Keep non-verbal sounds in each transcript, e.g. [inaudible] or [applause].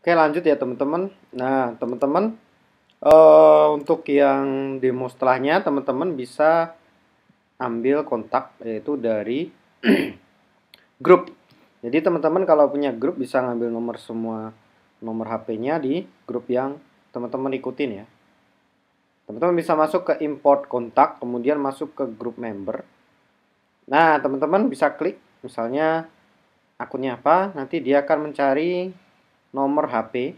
Oke lanjut ya teman-teman. Nah teman-teman uh, untuk yang demo setelahnya teman-teman bisa ambil kontak yaitu dari [clears throat] grup. Jadi teman-teman kalau punya grup bisa ngambil nomor semua nomor HP-nya di grup yang teman-teman ikutin ya. Teman-teman bisa masuk ke import kontak, kemudian masuk ke grup member. Nah, teman-teman bisa klik misalnya akunnya apa, nanti dia akan mencari nomor HP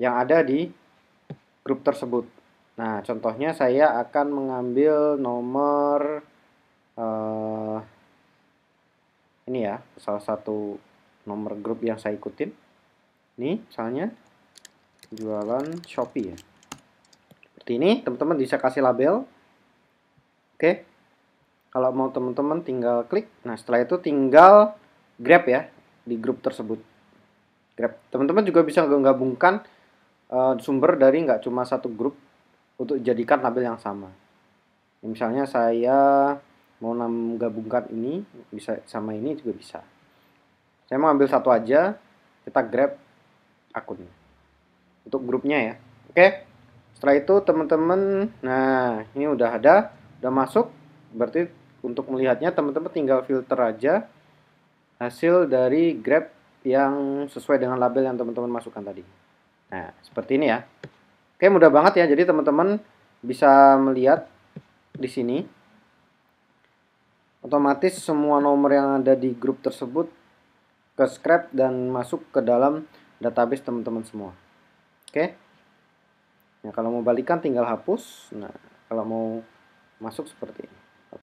yang ada di grup tersebut. Nah, contohnya saya akan mengambil nomor uh, ini ya, salah satu nomor grup yang saya ikutin. Ini misalnya jualan Shopee ya. Seperti ini, teman-teman bisa kasih label. Oke. Kalau mau teman-teman tinggal klik. Nah, setelah itu tinggal grab ya di grup tersebut. Grab. Teman-teman juga bisa menggabungkan uh, sumber dari nggak cuma satu grup untuk jadikan tabel yang sama. Ya, misalnya saya mau menggabungkan ini bisa sama ini juga bisa. Saya mau ambil satu aja, kita grab akunnya untuk grupnya ya. Oke. Setelah itu teman-teman, nah ini udah ada, udah masuk. Berarti untuk melihatnya teman-teman tinggal filter aja hasil dari Grab yang sesuai dengan label yang teman-teman masukkan tadi. Nah, seperti ini ya. Oke, mudah banget ya. Jadi teman-teman bisa melihat di sini otomatis semua nomor yang ada di grup tersebut ke scrap dan masuk ke dalam database teman-teman semua. Oke. Nah, kalau mau balikan tinggal hapus. Nah, kalau mau masuk seperti ini.